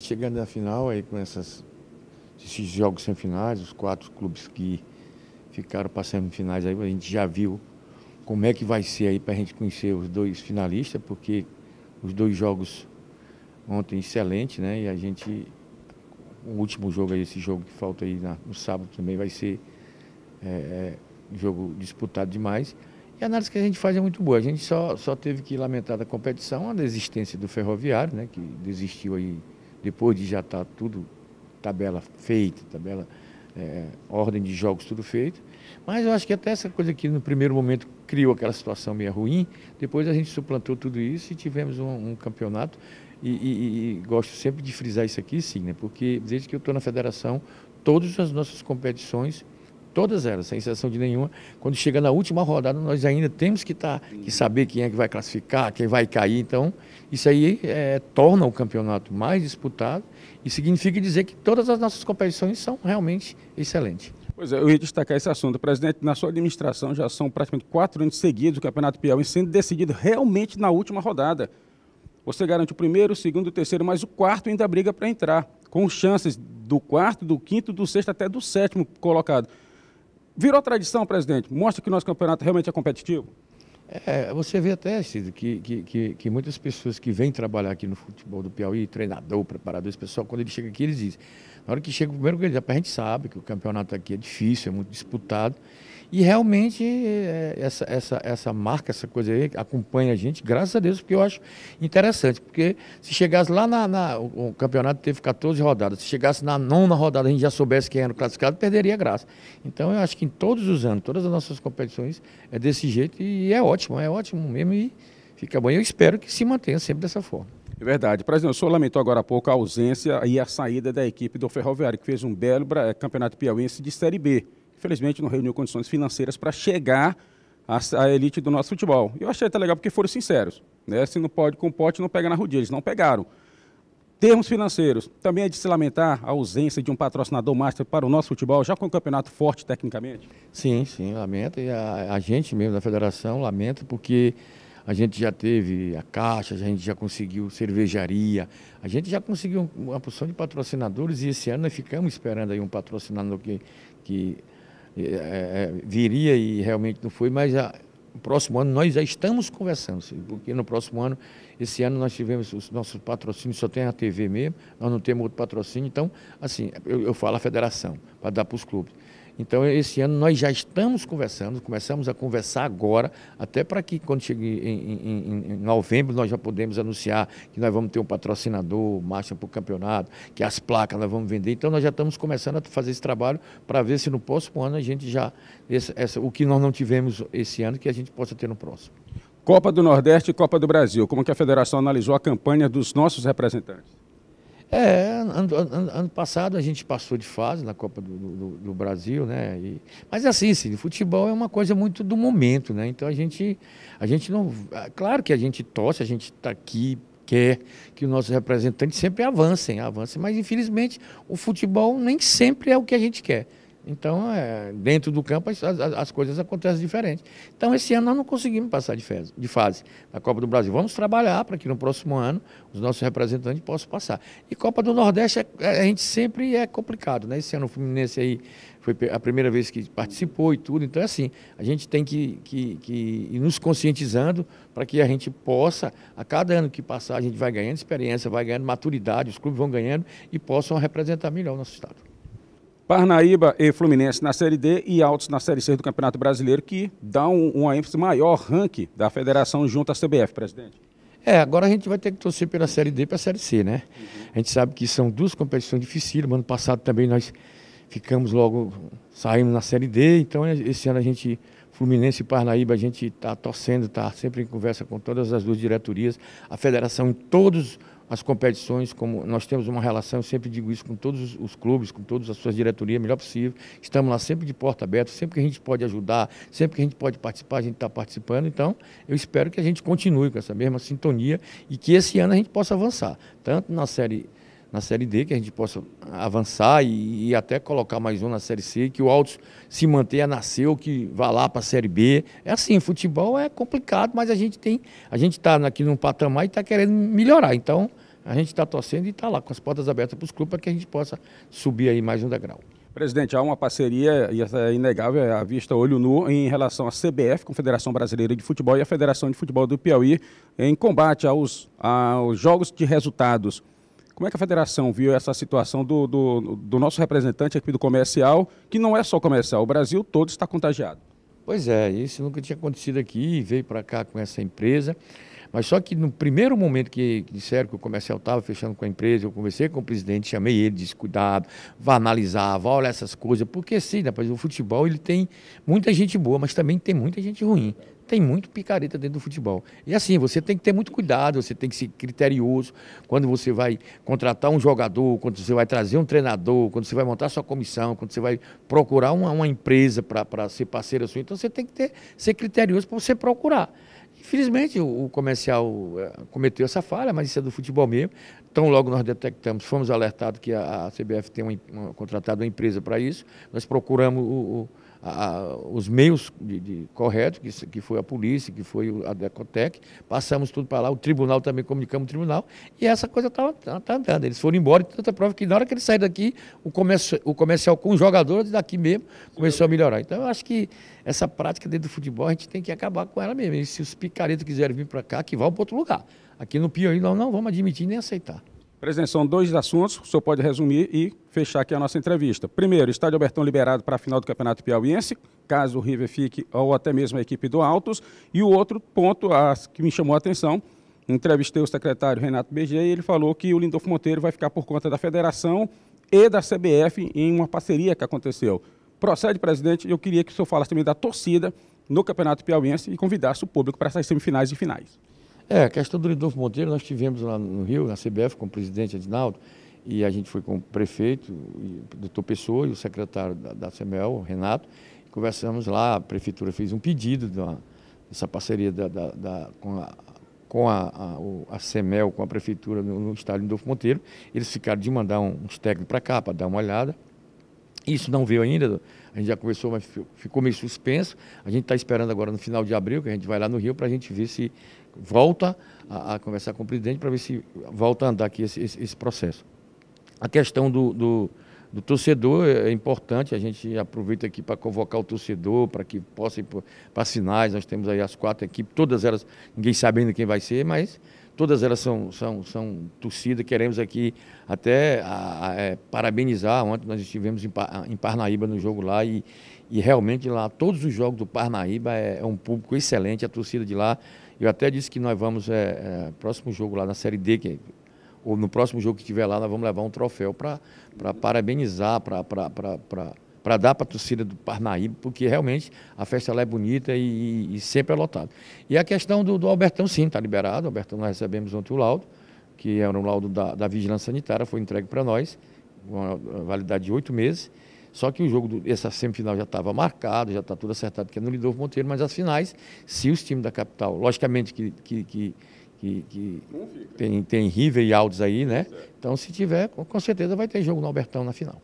Chegando na final aí com essas, esses jogos sem finais, os quatro clubes que ficaram para semifinais aí, a gente já viu como é que vai ser aí para a gente conhecer os dois finalistas, porque os dois jogos ontem excelente, né? E a gente o último jogo aí, esse jogo que falta aí na, no sábado também vai ser é, é, jogo disputado demais. E a análise que a gente faz é muito boa. A gente só, só teve que lamentar da competição, a desistência do ferroviário, né? Que desistiu aí depois de já estar tá tudo, tabela feita, tabela, é, ordem de jogos tudo feito. Mas eu acho que até essa coisa que no primeiro momento criou aquela situação meio ruim, depois a gente suplantou tudo isso e tivemos um, um campeonato. E, e, e, gosto sempre de frisar isso aqui, sim, né? porque desde que eu estou na federação, todas as nossas competições todas elas, sem exceção de nenhuma. Quando chega na última rodada, nós ainda temos que, tá, que saber quem é que vai classificar, quem vai cair. Então, isso aí é, torna o campeonato mais disputado e significa dizer que todas as nossas competições são realmente excelentes. Pois é, eu ia destacar esse assunto. Presidente, na sua administração já são praticamente quatro anos seguidos o Campeonato Piauí sendo decidido realmente na última rodada. Você garante o primeiro, o segundo, o terceiro, mas o quarto ainda briga para entrar, com chances do quarto, do quinto, do sexto até do sétimo colocado. Virou tradição, presidente? Mostra que nosso campeonato realmente é competitivo? É, você vê até, Cid, que, que, que, que, muitas pessoas que vêm trabalhar aqui no futebol do Piauí, treinador, preparador, esse pessoal, quando ele chega aqui, eles dizem. Na hora que chega o primeiro candidato, a gente sabe que o campeonato aqui é difícil, é muito disputado. E realmente é, essa, essa, essa marca, essa coisa aí, acompanha a gente, graças a Deus, porque eu acho interessante. Porque se chegasse lá na. na o campeonato teve 14 rodadas, se chegasse na nona rodada a gente já soubesse quem era o classificado, perderia a graça. Então eu acho que em todos os anos, todas as nossas competições é desse jeito e é ótimo, é ótimo mesmo e fica bom. E eu espero que se mantenha sempre dessa forma. É verdade. Presidente, o senhor lamentou agora há pouco a ausência e a saída da equipe do Ferroviário, que fez um belo eh, campeonato piauiense de Série B infelizmente não reuniu condições financeiras para chegar à, à, elite do nosso futebol. Eu achei até legal porque foram sinceros. Né? Se não pode com pote, não pega na rodia. Eles não pegaram. Termos financeiros. Também é de se lamentar a ausência de um patrocinador master para o nosso futebol, já com um campeonato forte tecnicamente? Sim, sim, lamento. E a, a gente mesmo da federação lamenta porque a gente já teve a Caixa, a gente já conseguiu cervejaria, a gente já conseguiu uma porção de patrocinadores e esse ano nós ficamos esperando aí um patrocinador que, que é, é, viria e realmente não foi, mas a, no próximo ano nós já estamos conversando, porque no próximo ano, esse ano nós tivemos, os nossos patrocínios só tem a TV mesmo, nós não temos outro patrocínio, então, assim, eu, eu falo a federação, para dar para os clubes. Então, esse ano nós já estamos conversando, começamos a conversar agora, até para que quando chegue em, em, em, novembro nós já podemos anunciar que nós vamos ter um patrocinador, marcha para o campeonato, que as placas nós vamos vender. Então, nós já estamos começando a fazer esse trabalho para ver se no próximo ano a gente já, essa, o que nós não tivemos esse ano, que a gente possa ter no próximo. Copa do Nordeste e Copa do Brasil. Como que a federação analisou a campanha dos nossos representantes? É, ano, ano, ano, passado a gente passou de fase na Copa do, do, do Brasil, né? E, mas assim, sim, futebol é uma coisa muito do momento, né? Então a gente, a gente não. É claro que a gente torce, a gente está aqui, quer que os nossos representantes sempre avancem, avancem, mas infelizmente o futebol nem sempre é o que a gente quer. Então, é, dentro do campo, as, as, as, coisas acontecem diferentes. Então, esse ano nós não conseguimos passar de fase, de fase na Copa do Brasil. Vamos trabalhar para que no próximo ano os nossos representantes possam passar. E Copa do Nordeste, é, é a gente sempre é complicado, né? Esse ano o Fluminense aí foi a primeira vez que participou e tudo. Então, é assim, a gente tem que, que, que ir nos conscientizando para que a gente possa, a cada ano que passar, a gente vai ganhando experiência, vai ganhando maturidade, os clubes vão ganhando e possam representar melhor o nosso Estado. Parnaíba e Fluminense na Série D e Altos na Série C do Campeonato Brasileiro, que dá um, uma ênfase maior, ranking da federação junto à CBF, presidente. É, agora a gente vai ter que torcer pela Série D para a Série C, né? Uhum. A gente sabe que são duas competições dificílimas. Ano passado também nós ficamos logo, saímos na Série D, então esse ano a gente, Fluminense e Parnaíba, a gente está torcendo, está sempre em conversa com todas as duas diretorias, a federação em todos os as competições, como nós temos uma relação, eu sempre digo isso, com todos os clubes, com todas as suas diretorias, melhor possível. Estamos lá sempre de porta aberta, sempre que a gente pode ajudar, sempre que a gente pode participar, a gente está participando. Então, eu espero que a gente continue com essa mesma sintonia e que esse ano a gente possa avançar, tanto na Série na Série D, que a gente possa avançar e, e até colocar mais um na Série C, que o Altos se mantenha nasceu, que vá lá para a Série B. É assim, futebol é complicado, mas a gente tem, a gente está aqui num patamar e está querendo melhorar. Então, a gente está torcendo e está lá com as portas abertas para os clubes para que a gente possa subir aí mais um degrau. Presidente, há uma parceria, e essa é inegável, à é vista olho nu, em relação à CBF, Confederação Brasileira de Futebol, e à Federação de Futebol do Piauí, em combate aos, aos jogos de resultados. Como é que a federação viu essa situação do, do, do nosso representante aqui do comercial, que não é só comercial, o Brasil todo está contagiado? Pois é, isso nunca tinha acontecido aqui, veio para cá com essa empresa. Mas só que no primeiro momento que, que disseram que o comercial estava fechando com a empresa, eu conversei com o presidente, chamei ele, disse, cuidado, vá analisar, vá olhar essas coisas, porque sim, rapaz, o futebol ele tem muita gente boa, mas também tem muita gente ruim. Tem muito picareta dentro do futebol. E assim, você tem que ter muito cuidado, você tem que ser criterioso quando você vai contratar um jogador, quando você vai trazer um treinador, quando você vai montar sua comissão, quando você vai procurar uma, uma empresa para ser parceira sua. Então você tem que ter, ser criterioso para você procurar. Infelizmente, o, comercial eh, cometeu essa falha, mas isso é do futebol mesmo. Então, logo nós detectamos, fomos alertados que a, CBF tem uma, contratado uma empresa para isso. Nós procuramos o, o a, os meios de, de, corretos, que, que foi a polícia, que foi a Decotec, passamos tudo para lá, o tribunal também comunicamos o tribunal, e essa coisa estava tá, tá, tá andando. Eles foram embora, tanta prova que na hora que eles saíram daqui, o, comércio, o comercial com os jogadores daqui mesmo começou a melhorar. Então eu acho que essa prática dentro do futebol a gente tem que acabar com ela mesmo. E se os picaretas quiserem vir para cá, que vão para outro lugar. Aqui no Piauí nós não vamos admitir nem aceitar. Presidente, são dois assuntos, o senhor pode resumir e fechar aqui a nossa entrevista. Primeiro, estádio Albertão liberado para a final do Campeonato Piauiense, caso o River fique, ou até mesmo a equipe do Altos. E o outro ponto a, que me chamou a atenção, entrevistei o secretário Renato BG e ele falou que o Lindolfo Monteiro vai ficar por conta da federação e da CBF em uma parceria que aconteceu. Procede, presidente, eu queria que o senhor falasse também da torcida no Campeonato Piauiense e convidasse o público para essas semifinais e finais. É, a questão do Lindolfo Monteiro, nós tivemos lá no Rio, na CBF, com o presidente Adinaldo, e a gente foi com o prefeito, o doutor Pessoa e o secretário da, da CEMEL, Renato, conversamos lá, a prefeitura fez um pedido de uma, dessa parceria da, da, da, com, a, com a, a, a CEMEL, com a prefeitura no, no estádio Lindolfo Monteiro, eles ficaram de mandar um, uns técnicos para cá, para dar uma olhada, isso não veio ainda, a gente já conversou, mas ficou meio suspenso. A gente está esperando agora no final de abril, que a gente vai lá no Rio, para a gente ver se, volta a, a conversar com o presidente para ver se volta a andar aqui esse, esse, esse processo. A questão do, do, do, torcedor é, é importante, a gente aproveita aqui para convocar o torcedor, para que possa ir para sinais, nós temos aí as quatro equipes, todas elas, ninguém sabe ainda quem vai ser, mas todas elas são, são, são torcida, queremos aqui até a, a, é, parabenizar, ontem nós estivemos em, em, Parnaíba no jogo lá e, e realmente lá todos os jogos do Parnaíba é, é um público excelente, a torcida de lá eu até disse que nós vamos, é, é, próximo jogo lá na Série D, que, ou no próximo jogo que tiver lá, nós vamos levar um troféu para parabenizar, para dar para a torcida do Parnaíba, porque realmente a festa lá é bonita e, e sempre é lotada. E a questão do, do Albertão, sim, está liberado. O Albertão, nós recebemos ontem o laudo, que era um laudo da, da Vigilância Sanitária, foi entregue para nós, uma validade de oito meses. Só que o jogo, do, essa semifinal já estava marcado, já está tudo acertado, que é no Lidolfo Monteiro, mas as finais, se os times da capital, logicamente que, que, que, que, que tem, tem River e Alves aí, né? Então, se tiver, com certeza vai ter jogo no Albertão na final.